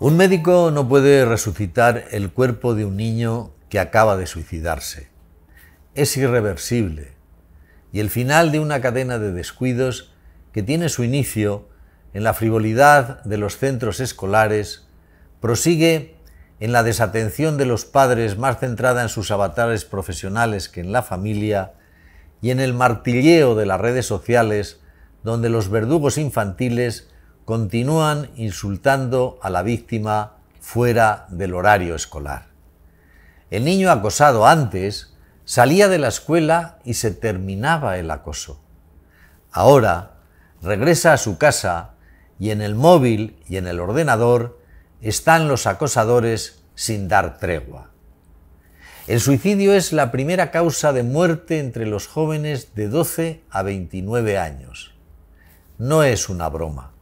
Un médico no puede resucitar el cuerpo de un niño que acaba de suicidarse. Es irreversible y el final de una cadena de descuidos que tiene su inicio en la frivolidad de los centros escolares, prosigue en la desatención de los padres más centrada en sus avatares profesionales que en la familia, y en el martilleo de las redes sociales donde los verdugos infantiles continúan insultando a la víctima fuera del horario escolar. El niño acosado antes salía de la escuela y se terminaba el acoso. Ahora regresa a su casa y en el móvil y en el ordenador están los acosadores sin dar tregua. El suicidio es la primera causa de muerte entre los jóvenes de 12 a 29 años. No es una broma.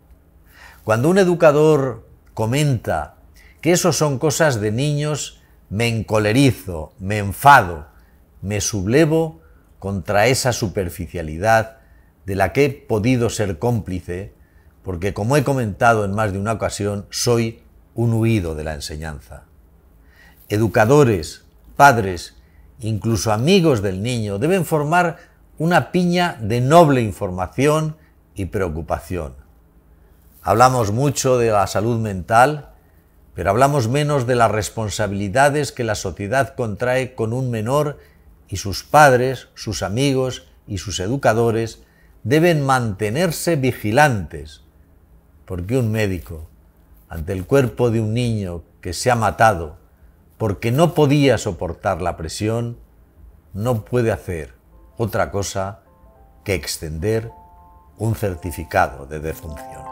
Cuando un educador comenta que eso son cosas de niños, me encolerizo, me enfado, me sublevo contra esa superficialidad de la que he podido ser cómplice, porque como he comentado en más de una ocasión, soy un huido de la enseñanza. Educadores, padres, incluso amigos del niño, deben formar una piña de noble información y preocupación. Hablamos mucho de la salud mental, pero hablamos menos de las responsabilidades que la sociedad contrae con un menor y sus padres, sus amigos y sus educadores deben mantenerse vigilantes, porque un médico, ante el cuerpo de un niño que se ha matado porque no podía soportar la presión, no puede hacer otra cosa que extender un certificado de defunción.